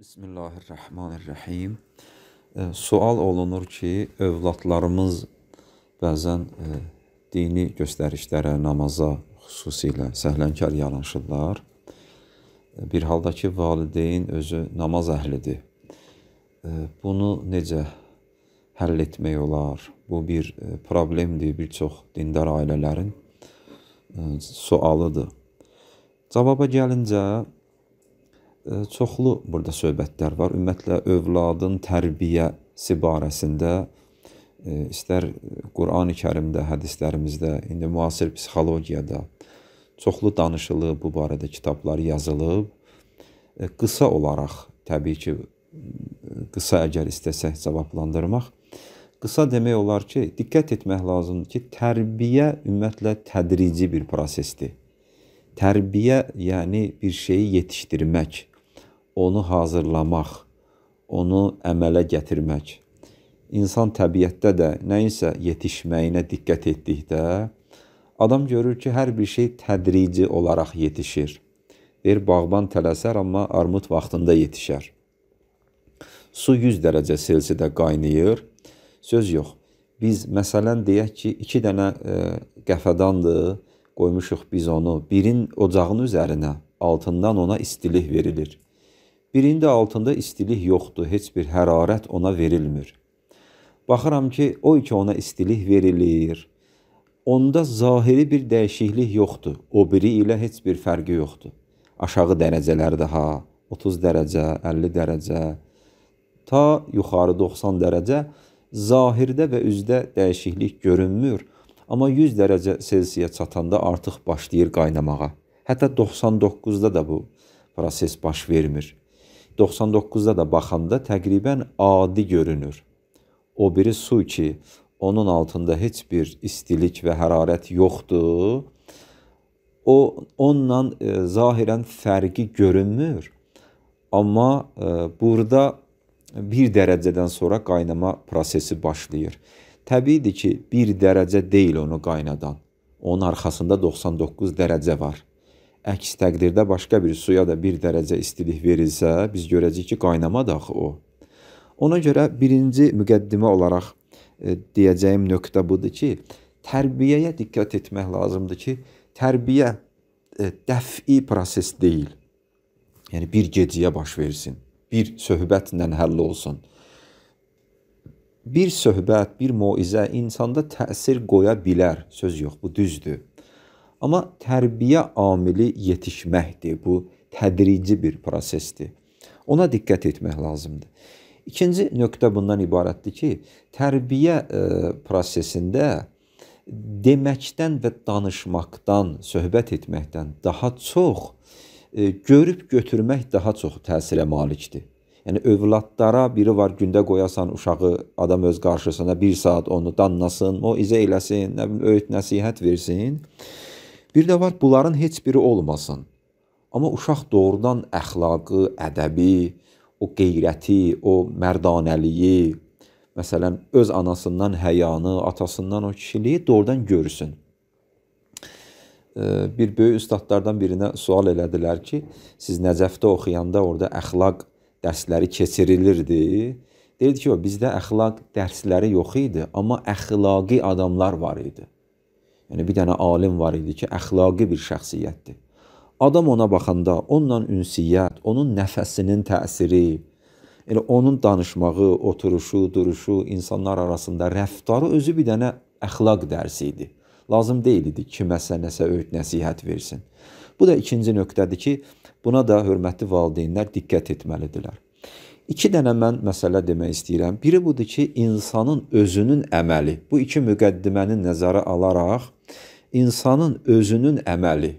Bismillahirrahmanirrahim. Sual olunur ki, övladlarımız bəzən e, dini göstərişlərə, namaza xüsusilə səhlənkar yanaşırlar. E, bir halda ki, valideyn özü namaz əhlidir. E, bunu necə həll etmək olar? Bu bir problemdir bir çox dindar ailələrin sualıdır. Cavaba gəlincə, çoxlu burada söhbətlər var. Ümumiyyətlə övladın tərbiyəsi barəsində istər Qurani-Kərimdə, hədislərimizdə, indi müasir psixologiyada çoxlu danışılıb, bu barədə kitablar yazılıb. Qısa olaraq təbii ki, qısa əgər istəsək cavablandırmaq, qısa demək olar ki, diqqət etmək lazımdır ki, tərbiyə ümumiyyətlə tədrici bir prosesdir tərbiyə, yəni bir şeyi yetişdirmək onu hazırlamaq, onu əmələ gətirmək. İnsan təbiətdə də nəyinsə yetişməyinə diqqət etdikdə, adam görür ki, hər bir şey tədrici olaraq yetişir. Deyir, bağban tələsər, amma armud vaxtında yetişər. Su 100 dərəcə selsidə qaynayır. Söz yox, biz məsələn deyək ki, iki dənə e, qəfədandır, qoymuşuq biz onu, birin ocağın üzərinə, altından ona istilik verilir. Birində altında istilik yoxdur, heç bir hərarət ona verilmir. Baxıram ki, o iki ona istilik verilir. Onda zahiri bir dəyişiklik yoxdur. O biri ilə heç bir fərqi yoxdur. Aşağı dərəcələrdə ha, 30 dərəcə, 50 dərəcə, ta yuxarı 90 dərəcə zahirdə və üzdə dəyişiklik görünmür. Amma 100 dərəcə Selsiyə çatanda artıq başlayır qaynamağa. Hətta 99-da da bu proses baş vermir. 99-da da baxanda təqribən adi görünür. O biri su ki, onun altında heç bir istilik və hərarət yoxdur. O onunla e, zahirən fərqi görünmür. Amma e, burada bir dərəcədən sonra qaynama prosesi başlayır. Təbiidir ki, bir dərəcə deyil onu qaynadan. Onun arxasında 99 dərəcə var. Əks təqdirdə başqa bir suya da 1 dərəcə istilik verilsə, biz görəcəyik ki, qaynamadı axı o. Ona görə birinci müqəddimə olaraq e, deyəcəyim nöqtə budur ki, tərbiyəyə diqqət etmək lazımdır ki, tərbiyə e, dəfi proses deyil. Yəni bir gecəyə baş versin, bir söhbətlə həll olsun. Bir söhbət, bir moizə insanda təsir qoya bilər, söz yox, bu düzdür. Amma tərbiyə amili yetişməkdir. Bu tədrici bir prosesdir. Ona diqqət etmək lazımdır. İkinci nöqtə bundan ibarətdir ki, tərbiyə e, prosesində deməkdən və danışmaqdan, söhbət etməkdən daha çox e, görüb götürmək daha çox təsirə malikdir. Yəni övladlara biri var gündə qoyasan uşağı adam öz qarşısına 1 saat onu danlasın, o izə eləsin, nə bilim öyüd nəsihət versin. E, Bir də var, bunların heç biri olmasın. Amma uşaq doğrudan əxlaqı, ədəbi, o qeyrəti, o mərdanəliyi, məsələn, öz anasından həyanı, atasından o kişiliyi doğrudan görsün. Bir böyük ustadlardan birinə sual elədilər ki, siz Nəcəfdə oxuyanda orada əxlaq dərsləri keçirilirdi. Deyirdi ki, o bizdə əxlaq dərsləri yox idi, amma əxlaqi adamlar var idi. Yəni bir dənə alim var idi ki, əxlaqi bir şəxsiyyətdir. Adam ona baxanda, onunla ünsiyyət, onun nəfəsinin təsiri, elə yəni onun danışmağı, oturuşu, duruşu, insanlar arasında rəftarı özü bir dənə əxlaq dərsi idi. Lazım deyil idi kiməsə nəsə öyüd nəsihət versin. Bu da ikinci nöqtədir ki, buna da hörmətli valideynlər diqqət etməlidirlər. İki dənə mən məsələ demək istəyirəm. Biri budur ki, insanın özünün əməli. Bu iki müqəddimənin nəzərə alaraq insanın özünün əməli.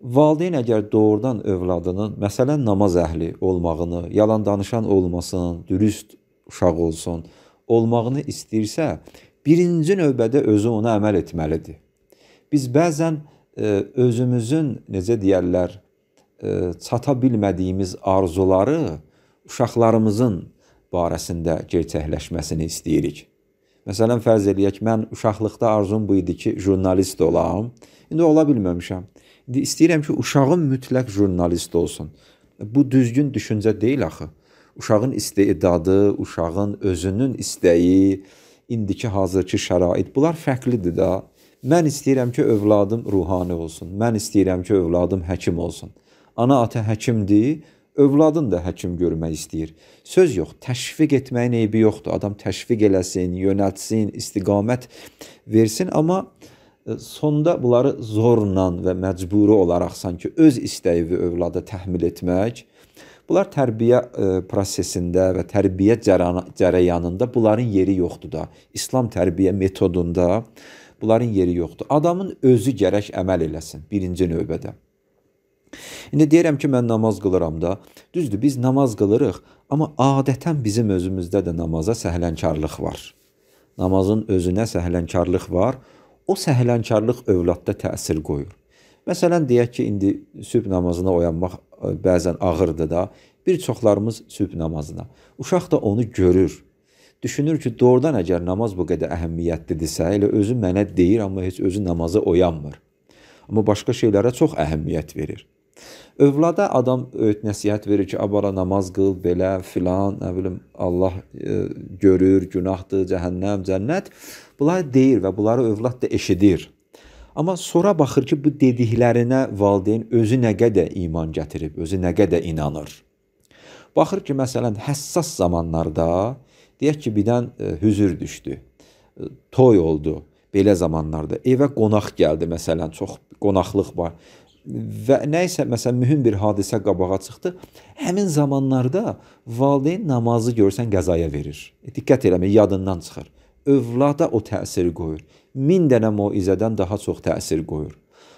Valideyn əgər doğrudan övladının, məsələn, namaz əhli olmağını, yalan danışan olmasın, dürüst uşaq olsun, olmağını istəyirsə, birinci növbədə özü ona əməl etməlidir. Biz bəzən e, özümüzün, necə deyərlər, e, çata bilmədiyimiz arzuları uşaqlarımızın barəsində gerçəkləşməsini istəyirik. Məsələn, fərz eləyək, mən uşaqlıqda arzum bu idi ki, jurnalist olam. İndi ola bilməmişəm. İndi istəyirəm ki, uşağım mütləq jurnalist olsun. Bu düzgün düşüncə deyil axı. Uşağın istedadı, uşağın özünün istəyi, indiki hazırki şərait bunlar fərqlidir də. Mən istəyirəm ki, övladım ruhani olsun. Mən istəyirəm ki, övladım həkim olsun. Ana ata həkimdir, Övladın da həkim görmək istəyir. Söz yox, təşviq etməyin eybi yoxdur. Adam təşviq eləsin, yönəltsin, istiqamət versin, amma e, sonda bunları zorla və məcburi olaraq sanki öz istəyi və övlada təhmil etmək Bunlar tərbiyə e, prosesində və tərbiyə cərəyanında bunların yeri yoxdur da. İslam tərbiyə metodunda bunların yeri yoxdur. Adamın özü gərək əməl eləsin birinci növbədə. İndi deyirəm ki, mən namaz qılıram da. Düzdür, biz namaz qılırıq, amma adətən bizim özümüzdə də namaza səhlənkarlıq var. Namazın özünə səhlənkarlıq var. O səhlənkarlıq övladda təsir qoyur. Məsələn, deyək ki, indi sübh namazına oyanmaq e, bəzən ağırdır da. Bir çoxlarımız sübh namazına. Uşaq da onu görür. Düşünür ki, doğrudan əgər namaz bu qədər əhəmiyyətlidirsə, elə özü mənə deyir, amma heç özü namaza oyanmır. Amma başqa şeylərə çox əhəmiyyət verir. Övlada adam öyüd nəsihət verir ki, abara namaz qıl, belə filan, nə bilim, Allah e, görür, günahdır, cəhənnəm, cənnət. Bunları deyir və bunları övlad da eşidir. Amma sonra baxır ki, bu dediklərinə valideyn özü nə qədər iman gətirib, özü nə qədər inanır. Baxır ki, məsələn, həssas zamanlarda deyək ki, birdən e, hüzür düşdü, e, toy oldu. Belə zamanlarda evə qonaq gəldi məsələn, çox qonaqlıq var və nə isə məsələn mühüm bir hadisə qabağa çıxdı. Həmin zamanlarda valideyn namazı görsən qəzaya verir. E, diqqət eləmə, yadından çıxır. Övlada o təsiri qoyur. 1000 dənə moizədən daha çox təsir qoyur.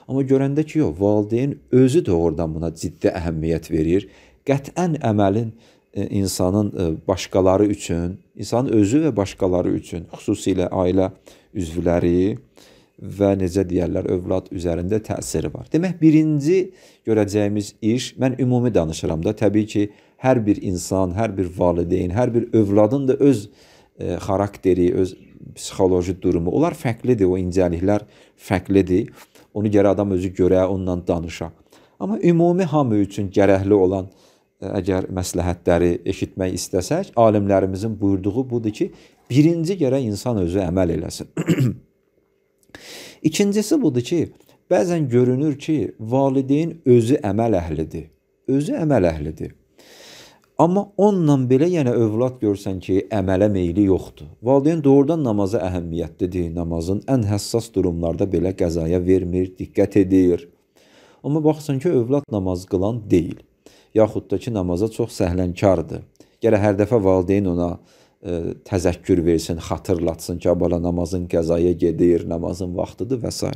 Amma görəndə ki, yox, valideyn özü doğrudan buna ciddi əhəmiyyət verir. Qətən əməlin e, insanın e, başqaları üçün, insanın özü və başqaları üçün, xüsusilə ailə üzvləri, və necə deyərlər, övlad üzərində təsiri var. Demək, birinci görəcəyimiz iş, mən ümumi danışıram da, təbii ki, hər bir insan, hər bir valideyn, hər bir övladın da öz e, xarakteri, öz psixoloji durumu, onlar fərqlidir, o incəliklər fərqlidir. Onu gərək adam özü görə, onunla danışa. Amma ümumi hamı üçün gərəkli olan e, əgər məsləhətləri eşitmək istəsək, alimlərimizin buyurduğu budur ki, birinci gərək insan özü əməl eləsin. İkincisi budur ki, bəzən görünür ki, valideyn özü əməl əhlidir. Özü əməl əhlidir. Amma onunla belə yenə övlad görsən ki, əmələ meyli yoxdur. Valideyn doğrudan namaza əhəmiyyətlidir. Namazın ən həssas durumlarda belə qəzaya vermir, diqqət edir. Amma baxsan ki, övlad namaz qılan deyil. Yaxud da ki, namaza çox səhlənkardır. Gələ hər dəfə valideyn ona təzəkkür versin, xatırlatsın ki, abala namazın qəzaya gedir, namazın vaxtıdır və s.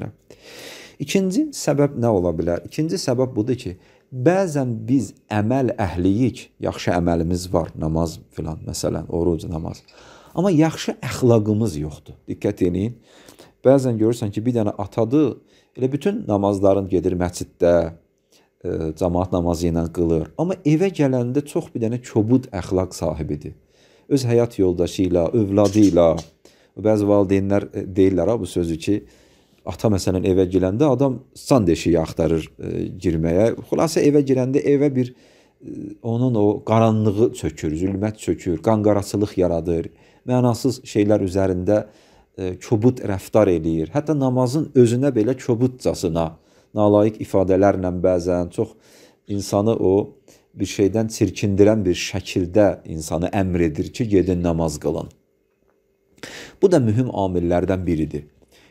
İkinci səbəb nə ola bilər? İkinci səbəb budur ki, bəzən biz əməl əhliyik, yaxşı əməlimiz var, namaz filan, məsələn, oruc, namaz. Amma yaxşı əxlaqımız yoxdur. Diqqət eləyin. Bəzən görürsən ki, bir dənə atadır, elə bütün namazların gedir məsciddə, cəmaət namazı ilə qılır. Amma evə gələndə çox bir dənə kobud əxlaq sahibidir öz həyat yoldaşı ilə, övladı ilə. Bəzi valideynlər e, deyirlər ha bu sözü ki, ata məsələn evə girəndə adam sandeşi axtarır e, girməyə. Xülasə evə girəndə evə bir e, onun o qaranlığı çökür, zülmət çökür, qanqaracılıq yaradır. Mənasız şeylər üzərində e, kobud rəftar eləyir. Hətta namazın özünə belə kobudcasına, nalayiq ifadələrlə bəzən çox insanı o bir şeydən çirkindirən bir şəkildə insanı əmr edir ki, gedin namaz qılın. Bu da mühüm amillərdən biridir.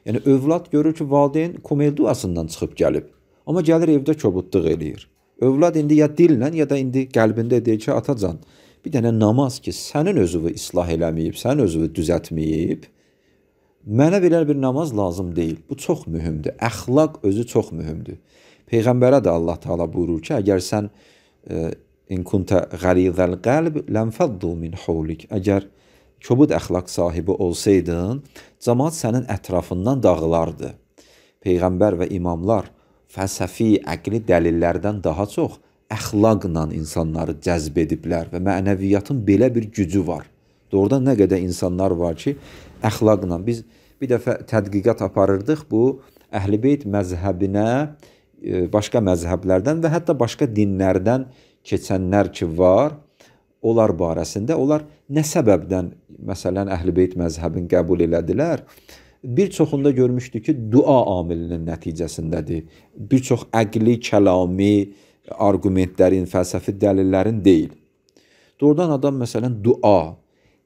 Yəni övlad görür ki, valideyn kumel duasından çıxıb gəlib, amma gəlir evdə kobudluq eləyir. Övlad indi ya dillə, ya da indi qəlbində deyir ki, atacan, bir dənə namaz ki, sənin özünü islah eləməyib, sənin özünü düzəltməyib, mənə belə bir namaz lazım deyil. Bu çox mühümdür. Əxlaq özü çox mühümdür. Peyğəmbərə də Allah Taala buyurur ki, əgər sən İn kunta galizal qalb lanfaddu min hawlik. Əgər kobud əxlaq sahibi olsaydın, cəmaət sənin ətrafından dağılardı. Peyğəmbər və imamlar fəlsəfi, əqli dəlillərdən daha çox əxlaqla insanları cəzb ediblər və mənəviyyatın belə bir gücü var. Doğrudan nə qədər insanlar var ki, əxlaqla biz bir dəfə tədqiqat aparırdıq. Bu Əhlibeyt məzhəbinə E, başqa məzhəblərdən və hətta başqa dinlərdən keçənlər ki var, onlar barəsində onlar nə səbəbdən məsələn Əhlibeyt məzhəbini qəbul elədilər? Bir çoxunda görmüşdük ki, dua amilinin nəticəsindədir. Bir çox əqli, kəlami arqumentlərin, fəlsəfi dəlillərin deyil. Doğrudan adam məsələn dua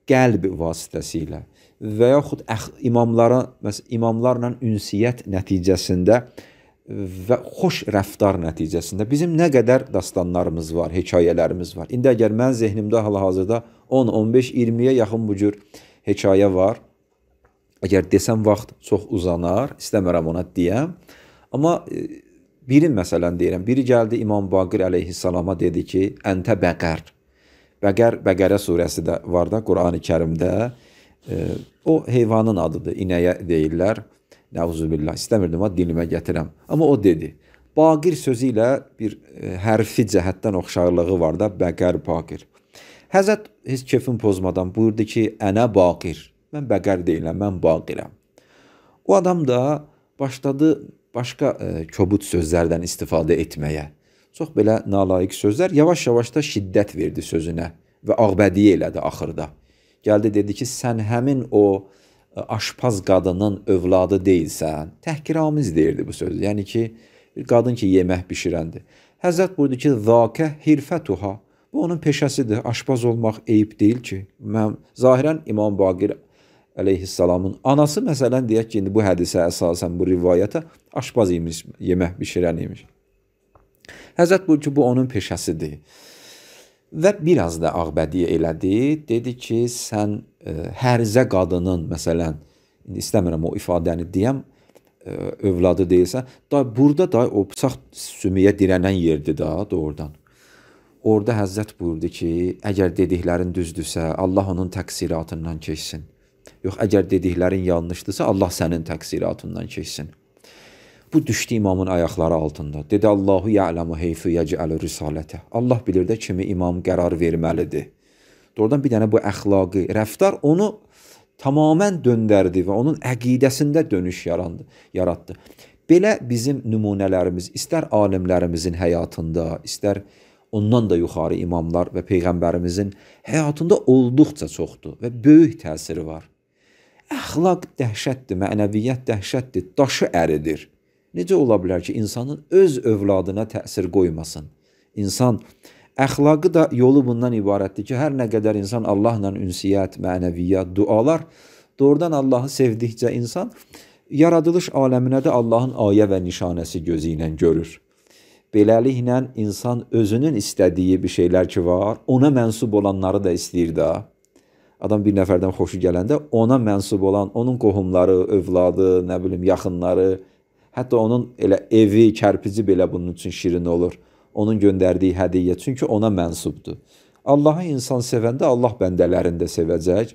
qəlb vasitəsilə və yaxud imamlara, məsələn imamlarla ünsiyyət nəticəsində və xoş rəftar nəticəsində bizim nə qədər dastanlarımız var, hekayələrimiz var. İndi əgər mən zehnimdə hal-hazırda 10, 15, 20-yə yaxın bu cür hekayə var. Əgər desəm vaxt çox uzanar, istəmirəm ona deyəm. Amma e, biri məsələn deyirəm, biri gəldi İmam Baqir əleyhissalama dedi ki, "Əntə bəqər." Bəqər Bəqərə surəsi də var da Qurani-Kərimdə. E, o heyvanın adıdır, inəyə deyirlər. Nəuzubillah istəmirdim ha dinimə gətirəm. Amma o dedi. Baqir sözü ilə bir e, hərfi cəhətdən oxşarlığı var da bəqər baqir. Həzrət heç kefin pozmadan buyurdu ki, "Ənə baqir." Mən bəqər deyiləm, mən baqirəm. O adam da başladı başqa e, kobud sözlərdən istifadə etməyə. Çox belə nalayiq sözlər yavaş-yavaş da şiddət verdi sözünə və ağbədiyə elədi axırda. Gəldi dedi ki, sən həmin o aşpaz qadının övladı deyilsən, təhqiramiz deyirdi bu söz. Yəni ki, qadın ki yemək bişirəndir. Həzrət buyurdu ki, "Zaka hirfətuha" Bu onun peşəsidir. Aşpaz olmaq eyib deyil ki. Mən zahirən İmam Baqir əleyhissalamın anası məsələn deyək ki, indi bu hədisə əsasən bu rivayətə aşpaz imiş, yemək bişirən imiş. Həzrət buyurdu ki, bu onun peşəsidir. Və biraz da ağbədiyə elədi. Dedi ki, sən ə, e, hərzə qadının məsələn indi istəmirəm o ifadəni deyəm, ə, e, övladı deyilsən, da burada da o bıçaq sümüyə dirənən yerdir da doğrudan. Orda Həzrət buyurdu ki, əgər dediklərin düzdürsə, Allah onun təqsiratından keçsin. Yox, əgər dediklərin yanlışdırsa, Allah sənin təqsiratından keçsin. Bu düşdü imamın ayaqları altında. Dedi Allahu ya'lamu heyfu yec'alu risalətə. Allah bilir də kimi imam qərar verməlidir. Doğrudan bir dənə bu əxlaqi rəftar onu tamamilə döndərdi və onun əqidəsində dönüş yarandı, yaratdı. Belə bizim nümunələrimiz istər alimlərimizin həyatında, istər ondan da yuxarı imamlar və peyğəmbərimizin həyatında olduqca çoxdur və böyük təsiri var. Əxlaq dəhşətdir, mənəviyyət dəhşətdir, daşı əridir. Necə ola bilər ki, insanın öz övladına təsir qoymasın? İnsan əxlaqı da yolu bundan ibarətdir ki, hər nə qədər insan Allahla ünsiyyət, mənəviyyat, dualar, doğrudan Allahı sevdikcə insan yaradılış aləminə də Allahın ayə və nişanəsi gözü ilə görür. Beləliklə insan özünün istədiyi bir şeylər ki var, ona mənsub olanları da istəyir də. Adam bir nəfərdən xoşu gələndə ona mənsub olan onun qohumları, övladı, nə bilim yaxınları, Hətta onun elə evi, kərpici belə bunun üçün şirin olur. Onun göndərdiyi hədiyyə çünki ona mənsubdur. Allahı insan sevəndə Allah bəndələrini də sevəcək.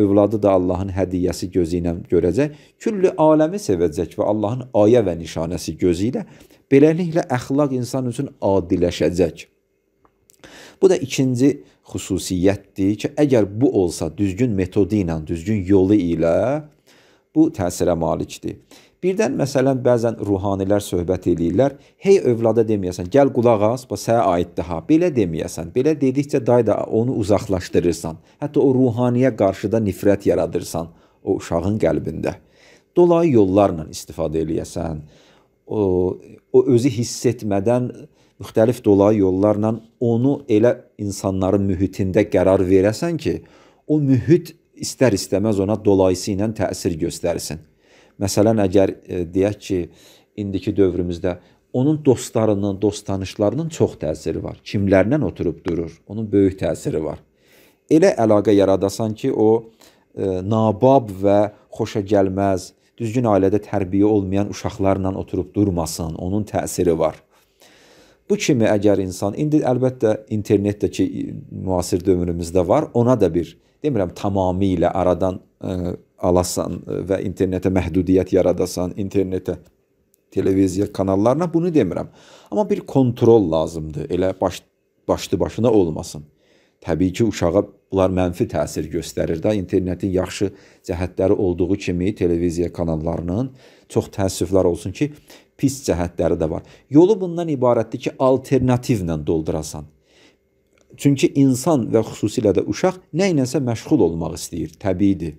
Övladı da Allahın hədiyyəsi gözü ilə görəcək. Külli aləmi sevəcək və Allahın ayə və nişanəsi gözü ilə beləliklə əxlaq insan üçün adiləşəcək. Bu da ikinci xüsusiyyətdir ki, əgər bu olsa düzgün metodu ilə, düzgün yolu ilə bu təsirə malikdir. Birdən məsələn bəzən ruhanilər söhbət eləyirlər. Hey övlada deməyəsən, gəl qulaq as, bax sənə aiddir ha. Belə deməyəsən. Belə dedikcə day da onu uzaqlaşdırırsan. Hətta o ruhaniyə qarşı da nifrət yaradırsan o uşağın qəlbində. Dolayı yollarla istifadə eləyəsən. O, o özü hiss etmədən müxtəlif dolayı yollarla onu elə insanların mühitində qərar verəsən ki, o mühit istər istəməz ona dolayısı ilə təsir göstərsin. Məsələn, əgər e, deyək ki, indiki dövrümüzdə onun dostlarından, dost tanışlarının çox təsiri var. Kimlərlə oturub durur, onun böyük təsiri var. Elə əlaqə yaradasan ki, o e, nabab və xoşa gəlməz, düzgün ailədə tərbiyə olmayan uşaqlarla oturub durmasın, onun təsiri var. Bu kimi əgər insan indi əlbəttə internetdəki müasir dövrümüzdə var, ona da bir demirəm tamamilə aradan e, alasan e, və internetə məhdudiyyət yaradasan, internetə televiziya kanallarına bunu demirəm. Amma bir kontrol lazımdır. Elə baş başlı başına olmasın. Təbii ki, uşağa bunlar mənfi təsir göstərir də. İnternetin yaxşı cəhətləri olduğu kimi televiziya kanallarının çox təəssüflər olsun ki, pis cəhətləri də var. Yolu bundan ibarətdir ki, alternativlə doldurasan. Çünki insan və xüsusilə də uşaq nə iləsə məşğul olmaq istəyir, təbiidir.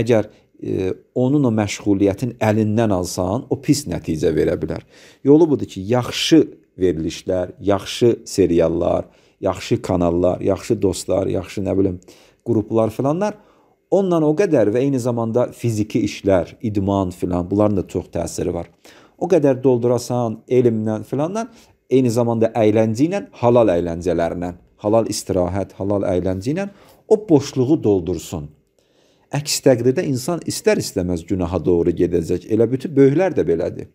Əgər e, onun o məşğuliyyətin əlindən alsan, o pis nəticə verə bilər. Yolu budur ki, yaxşı verilişlər, yaxşı seriallar, yaxşı kanallar, yaxşı dostlar, yaxşı nə bilim, qruplar filanlar onunla o qədər və eyni zamanda fiziki işlər, idman filan bunların da çox təsiri var. O qədər doldurasan elmlə filandan, eyni zamanda əyləncə ilə, halal əyləncələrlə, halal istirahət, halal əyləncə ilə o boşluğu doldursun. Əks təqdirdə insan istər-istəməz günaha doğru gedəcək. Elə bütün böyüklər də belədir.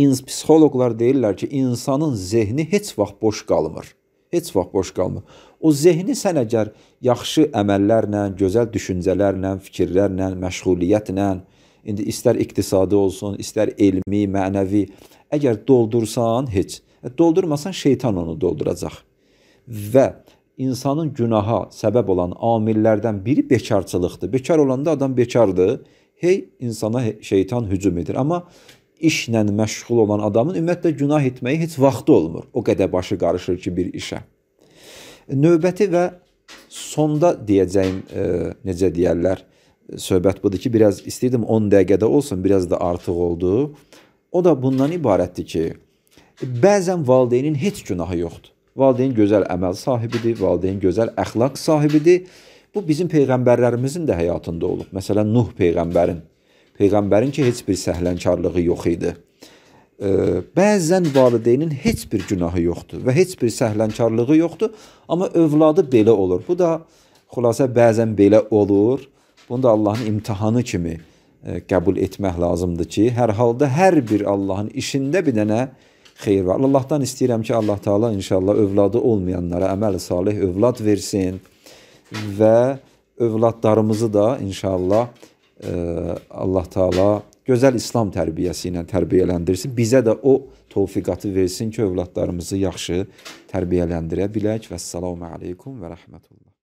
İns psixoloqlar deyirlər ki, insanın zehni heç vaxt boş qalmır. Heç vaxt boş qalmır. O zehni sən əgər yaxşı əməllərlə, gözəl düşüncələrlə, fikirlərlə, məşğuliyyətlə, indi istər iqtisadi olsun, istər elmi, mənəvi, əgər doldursan heç, e, doldurmasan şeytan onu dolduracaq. Və insanın günaha səbəb olan amillərdən biri bekarçılıqdır. Bekar olanda adam bekardır. Hey insana şeytan hücum edir. Amma işlə məşğul olan adamın ümumiyyətlə günah etməyi heç vaxtı olmur. O qədər başı qarışır ki bir işə. Növbəti və sonda deyəcəyim e, necə deyirlər, söhbət budur ki, biraz istəyirdim 10 dəqiqədə olsun, biraz da artıq oldu. O da bundan ibarətdir ki, bəzən valideynin heç günahı yoxdur. Valideyn gözəl əməl sahibidir, valideyn gözəl əxlaq sahibidir. Bu bizim peyğəmbərlərimizin də həyatında olub. Məsələn, Nuh peyğəmbərin. Peyğəmbərin ki, heç bir səhlənkarlığı yox idi. E, bəzən valideynin heç bir günahı yoxdur və heç bir səhlənkarlığı yoxdur, amma övladı belə olur. Bu da xülasə bəzən belə olur. Bunu da Allahın imtahanı kimi qəbul etmək lazımdır ki, hər halda hər bir Allahın işində bir dənə xeyir var. Allahdan istəyirəm ki, Allah Taala inşallah övladı olmayanlara əməl salih övlad versin və övladlarımızı da inşallah ə, e, Allah Taala gözəl İslam tərbiyəsi ilə tərbiyələndirsin. Bizə də o tövfiqatı versin ki, övladlarımızı yaxşı tərbiyələndirə bilək. Vəssalamu alaykum və rəhmətullah.